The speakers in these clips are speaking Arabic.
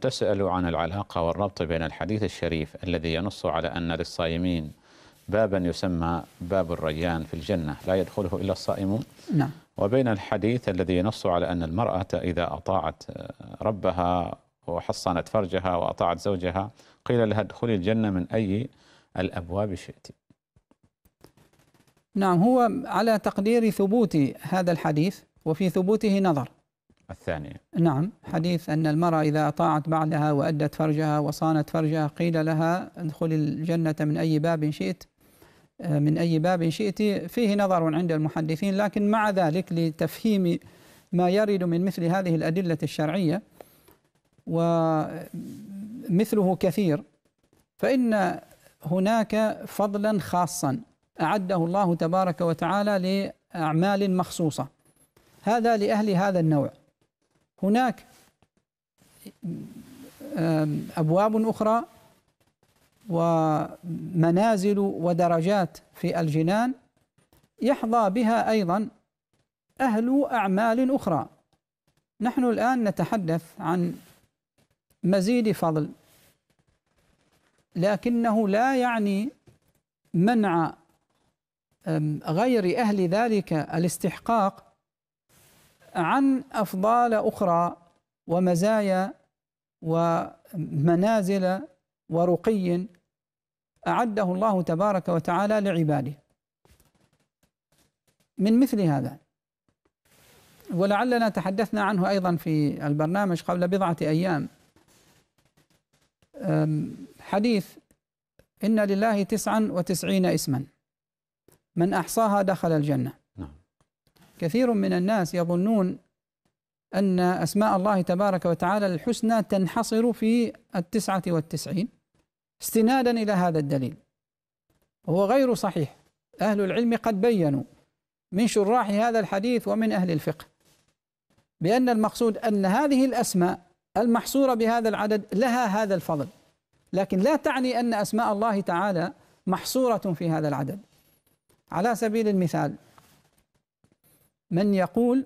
تسأل عن العلاقة والربط بين الحديث الشريف الذي ينص على أن للصائمين بابا يسمى باب الريان في الجنة لا يدخله إلا الصائمون نعم وبين الحديث الذي ينص على أن المرأة إذا أطاعت ربها وحصنت فرجها وأطاعت زوجها قيل لها ادخلي الجنة من أي الأبواب شئت نعم هو على تقدير ثبوت هذا الحديث وفي ثبوته نظر الثانية نعم حديث أن المرأة إذا أطاعت بعدها وأدت فرجها وصانت فرجها قيل لها ادخل الجنة من أي باب شئت آه، من أي باب شئت فيه نظر عند المحدثين لكن مع ذلك لتفهيم ما يرد من مثل هذه الأدلة الشرعية ومثله كثير فإن هناك فضلا خاصا أعده الله تبارك وتعالى لأعمال مخصوصة هذا لأهل هذا النوع هناك أبواب أخرى ومنازل ودرجات في الجنان يحظى بها أيضا أهل أعمال أخرى نحن الآن نتحدث عن مزيد فضل لكنه لا يعني منع غير أهل ذلك الاستحقاق عن أفضال أخرى ومزايا ومنازل ورقي أعده الله تبارك وتعالى لعباده من مثل هذا ولعلنا تحدثنا عنه أيضا في البرنامج قبل بضعة أيام حديث إن لله تسعا وتسعين اسما من أحصاها دخل الجنة كثير من الناس يظنون أن أسماء الله تبارك وتعالى الحسنى تنحصر في التسعة والتسعين استنادا إلى هذا الدليل وهو غير صحيح أهل العلم قد بينوا من شراح هذا الحديث ومن أهل الفقه بأن المقصود أن هذه الأسماء المحصورة بهذا العدد لها هذا الفضل لكن لا تعني أن أسماء الله تعالى محصورة في هذا العدد على سبيل المثال من يقول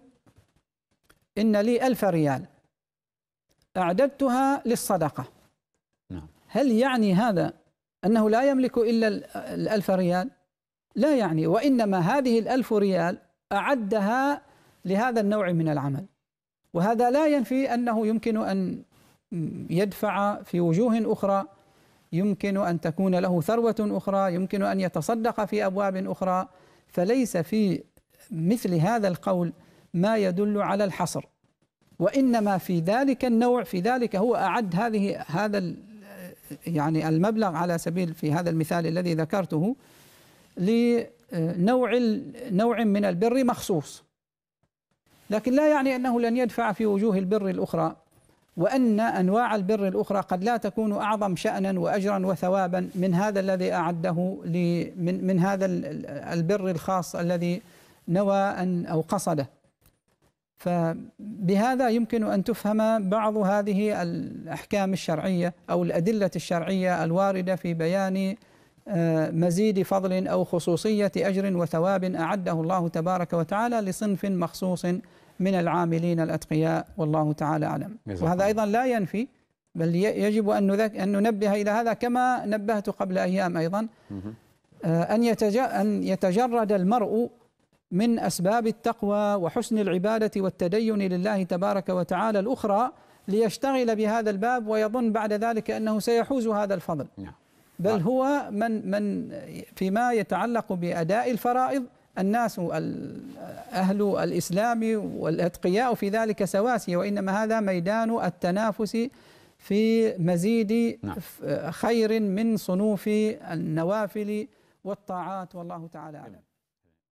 إن لي ألف ريال أعددتها للصدقة نعم. هل يعني هذا أنه لا يملك إلا الألف ريال لا يعني وإنما هذه الألف ريال أعدها لهذا النوع من العمل وهذا لا ينفي أنه يمكن أن يدفع في وجوه أخرى يمكن أن تكون له ثروة أخرى يمكن أن يتصدق في أبواب أخرى فليس في مثل هذا القول ما يدل على الحصر وانما في ذلك النوع في ذلك هو اعد هذه هذا يعني المبلغ على سبيل في هذا المثال الذي ذكرته لنوع نوع من البر مخصوص لكن لا يعني انه لن يدفع في وجوه البر الاخرى وان انواع البر الاخرى قد لا تكون اعظم شانا واجرا وثوابا من هذا الذي اعده من هذا البر الخاص الذي نوى أن أو قصده فبهذا يمكن أن تفهم بعض هذه الأحكام الشرعية أو الأدلة الشرعية الواردة في بيان آه، مزيد فضل أو خصوصية أجر وثواب أعده الله تبارك وتعالى لصنف مخصوص من العاملين الأتقياء والله تعالى أعلم وهذا أيضا لا ينفي بل يجب أن, أن ننبه إلى هذا كما نبهت قبل أيام أيضا آه، أن يتجرد المرء من اسباب التقوى وحسن العباده والتدين لله تبارك وتعالى الاخرى ليشتغل بهذا الباب ويظن بعد ذلك انه سيحوز هذا الفضل. نعم. بل نعم. هو من من فيما يتعلق باداء الفرائض الناس أهل الإسلام والأتقياء في ذلك سواسية وإنما هذا ميدان التنافس في مزيد نعم. خير من صنوف النوافل والطاعات والله تعالى أعلم